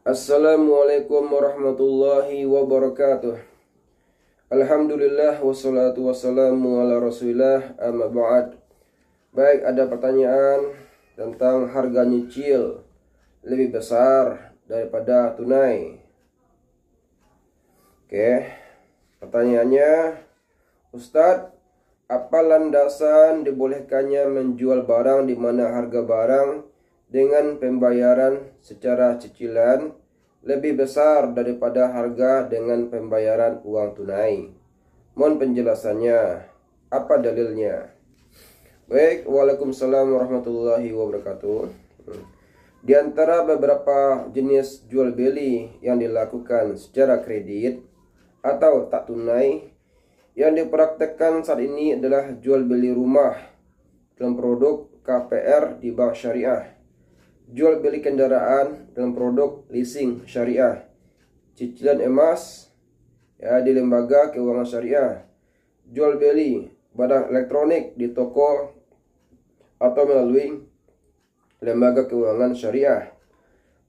Assalamualaikum warahmatullahi wabarakatuh Alhamdulillah wassalatu wassalamu ala rasulillah amma ba'd Baik ada pertanyaan tentang harga nyicil lebih besar daripada tunai Oke pertanyaannya Ustadz apa landasan dibolehkannya menjual barang di mana harga barang dengan pembayaran secara cicilan lebih besar daripada harga dengan pembayaran uang tunai. Mohon penjelasannya, apa dalilnya? Baik, Waalaikumsalam warahmatullahi wabarakatuh. Hmm. Di antara beberapa jenis jual beli yang dilakukan secara kredit atau tak tunai yang dipraktekkan saat ini adalah jual beli rumah dalam produk KPR di bank syariah jual beli kendaraan dalam produk leasing syariah, cicilan emas ya di lembaga keuangan syariah, jual beli barang elektronik di toko atau melalui lembaga keuangan syariah,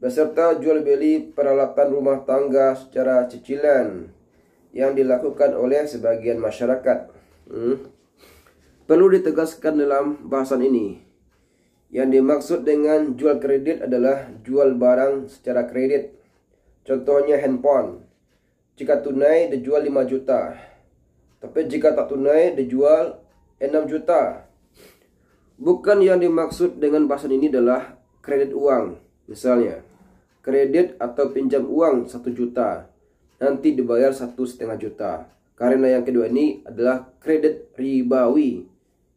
beserta jual beli peralatan rumah tangga secara cicilan yang dilakukan oleh sebagian masyarakat. Hmm. Perlu ditegaskan dalam bahasan ini yang dimaksud dengan jual kredit adalah jual barang secara kredit. Contohnya handphone. Jika tunai dijual 5 juta. Tapi jika tak tunai dijual 6 juta. Bukan yang dimaksud dengan bahasan ini adalah kredit uang. Misalnya, kredit atau pinjam uang 1 juta. Nanti dibayar satu setengah juta. Karena yang kedua ini adalah kredit ribawi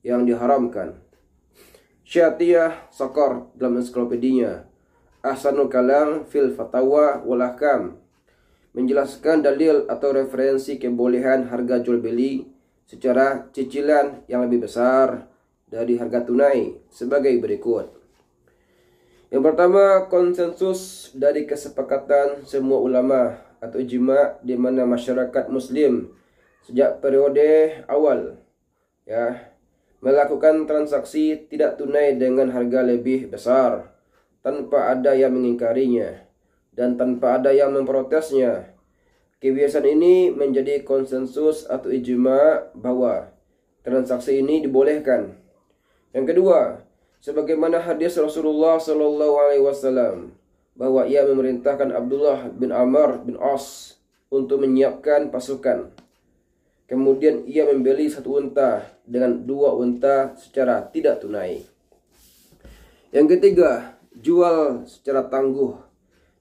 yang diharamkan. Syatiyah Sokor dalam ensiklopedinya Ahsanul Kalam fil Fatawa walakam menjelaskan dalil atau referensi kebolehan harga jual beli secara cicilan yang lebih besar dari harga tunai sebagai berikut. Yang pertama, konsensus dari kesepakatan semua ulama atau ijma di mana masyarakat muslim sejak periode awal ya melakukan transaksi tidak tunai dengan harga lebih besar tanpa ada yang mengingkarinya dan tanpa ada yang memprotesnya. Kebiasaan ini menjadi konsensus atau ijma bahwa transaksi ini dibolehkan. Yang kedua, sebagaimana hadis Rasulullah Shallallahu Alaihi Wasallam bahwa ia memerintahkan Abdullah bin Amr bin As untuk menyiapkan pasukan. Kemudian ia membeli satu unta dengan dua unta secara tidak tunai. Yang ketiga, jual secara tangguh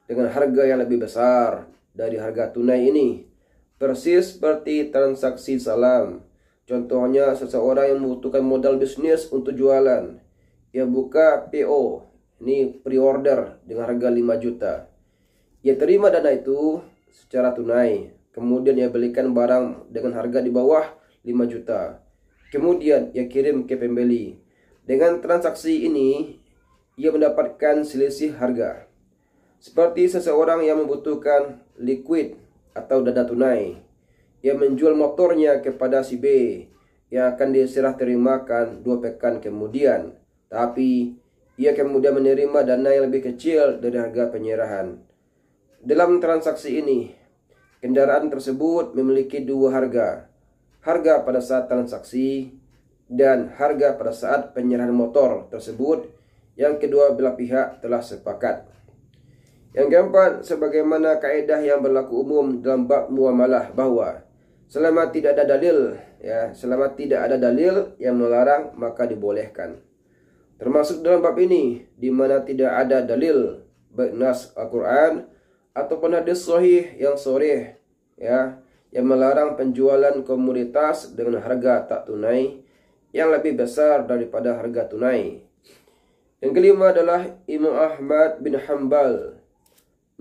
dengan harga yang lebih besar dari harga tunai ini. Persis seperti transaksi salam. Contohnya seseorang yang membutuhkan modal bisnis untuk jualan. Ia buka PO, ini pre-order dengan harga 5 juta. Ia terima dana itu secara tunai. Kemudian ia belikan barang dengan harga di bawah 5 juta Kemudian ia kirim ke pembeli. Dengan transaksi ini, ia mendapatkan selisih harga. Seperti seseorang yang membutuhkan liquid atau dana tunai. Ia menjual motornya kepada si B yang akan diserah terimakan dua pekan kemudian. Tapi ia kemudian menerima dana yang lebih kecil dari harga penyerahan. Dalam transaksi ini, kendaraan tersebut memiliki dua harga harga pada saat transaksi, dan harga pada saat penyerahan motor tersebut yang kedua belah pihak telah sepakat. Yang keempat, sebagaimana kaedah yang berlaku umum dalam bab muamalah bahwa selama tidak ada dalil, ya, selama tidak ada dalil yang melarang maka dibolehkan. Termasuk dalam bab ini di mana tidak ada dalil baik nas Al-Qur'an ataupun hadis sahih yang sore ya yang melarang penjualan komoditas dengan harga tak tunai yang lebih besar daripada harga tunai. Yang kelima adalah Imam Ahmad bin Hambal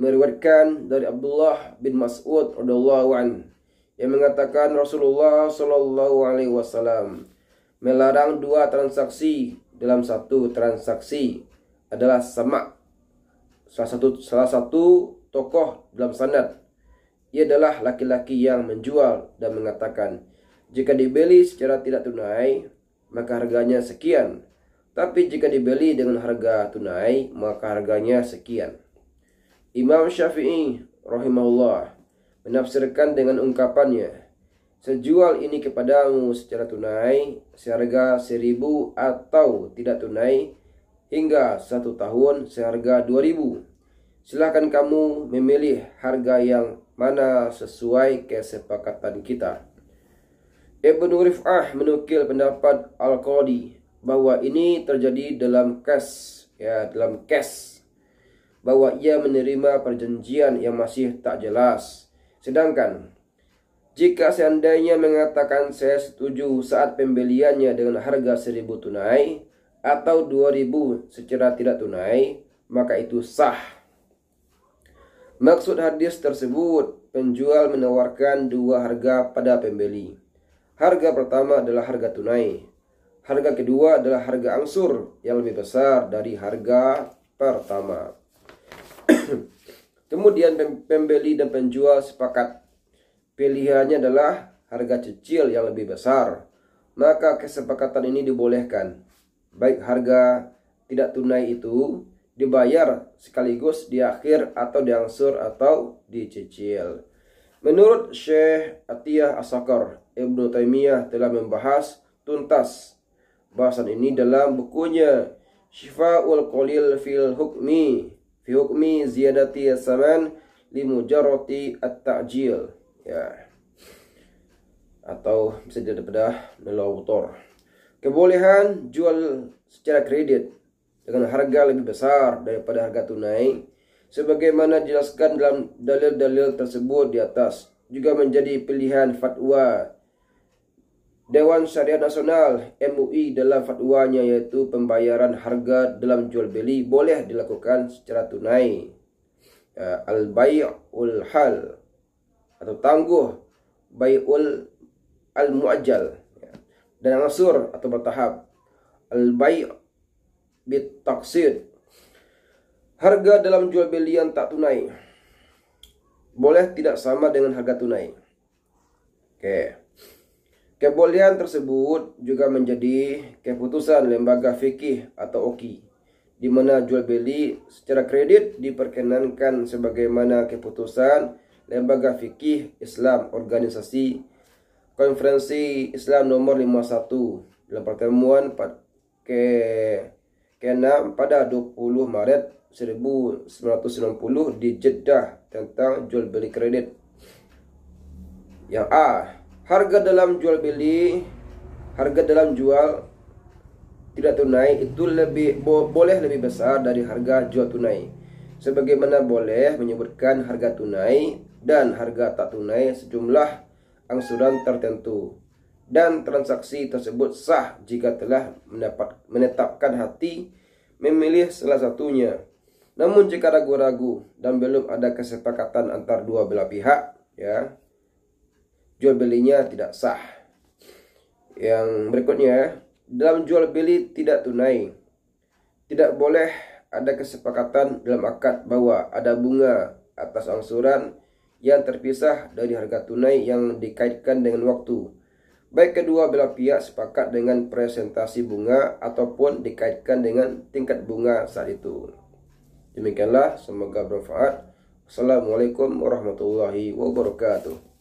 meriwayatkan dari Abdullah bin Mas'ud radhiyallahu an yang mengatakan Rasulullah shallallahu alaihi wasallam melarang dua transaksi dalam satu transaksi adalah sama salah satu salah satu tokoh dalam sanad ia adalah laki-laki yang menjual dan mengatakan, "Jika dibeli secara tidak tunai, maka harganya sekian. Tapi jika dibeli dengan harga tunai, maka harganya sekian." Imam Syafi'i rahimahullah menafsirkan dengan ungkapannya, "Sejual ini kepadamu secara tunai, seharga seribu atau tidak tunai, hingga satu tahun seharga dua ribu. Silahkan kamu memilih harga yang mana sesuai kesepakatan kita. Ibnu Rif'ah menukil pendapat Al-Qadi bahwa ini terjadi dalam kes ya dalam kes bahwa ia menerima perjanjian yang masih tak jelas. Sedangkan jika seandainya mengatakan saya setuju saat pembeliannya dengan harga 1000 tunai atau 2000 secara tidak tunai, maka itu sah. Maksud hadis tersebut, penjual menawarkan dua harga pada pembeli. Harga pertama adalah harga tunai. Harga kedua adalah harga angsur yang lebih besar dari harga pertama. Kemudian pembeli dan penjual sepakat. Pilihannya adalah harga cicil yang lebih besar. Maka kesepakatan ini dibolehkan. Baik harga tidak tunai itu dibayar sekaligus di akhir atau diangsur atau dicicil. Menurut Syekh Atiyah Asakar, Ibnu Taimiyah telah membahas tuntas bahasan ini dalam bukunya Shifaul Qalil fil Hukmi fi hukmi ziyadati saman limu jaroti at-ta'jil ya atau bisa daripada melautor. Kebolehan jual secara kredit dengan harga lebih besar daripada harga tunai sebagaimana dijelaskan dalam dalil-dalil tersebut di atas juga menjadi pilihan fatwa Dewan Syariah Nasional MUI dalam fatwanya yaitu pembayaran harga dalam jual beli boleh dilakukan secara tunai ya, al-bai'ul hal atau tangguh bai'ul al-mu'ajjal ya, dan angsur atau bertahap al-bai' bitaksid harga dalam jual belian tak tunai boleh tidak sama dengan harga tunai oke Kebolehan tersebut juga menjadi keputusan lembaga fikih atau OKI, di mana jual beli secara kredit diperkenankan sebagaimana keputusan lembaga fikih Islam organisasi Konferensi Islam nomor 51 dalam pertemuan ke kena pada 20 Maret 1990 di Jeddah tentang jual beli kredit. Yang A, harga dalam jual beli harga dalam jual tidak tunai itu lebih bo, boleh lebih besar dari harga jual tunai. Sebagaimana boleh menyebutkan harga tunai dan harga tak tunai sejumlah angsuran tertentu dan transaksi tersebut sah jika telah mendapat menetapkan hati memilih salah satunya. Namun jika ragu-ragu dan belum ada kesepakatan antar dua belah pihak, ya jual belinya tidak sah. Yang berikutnya, dalam jual beli tidak tunai, tidak boleh ada kesepakatan dalam akad bahwa ada bunga atas angsuran yang terpisah dari harga tunai yang dikaitkan dengan waktu Baik kedua belah pihak sepakat dengan presentasi bunga ataupun dikaitkan dengan tingkat bunga saat itu. Demikianlah, semoga bermanfaat. Assalamualaikum warahmatullahi wabarakatuh.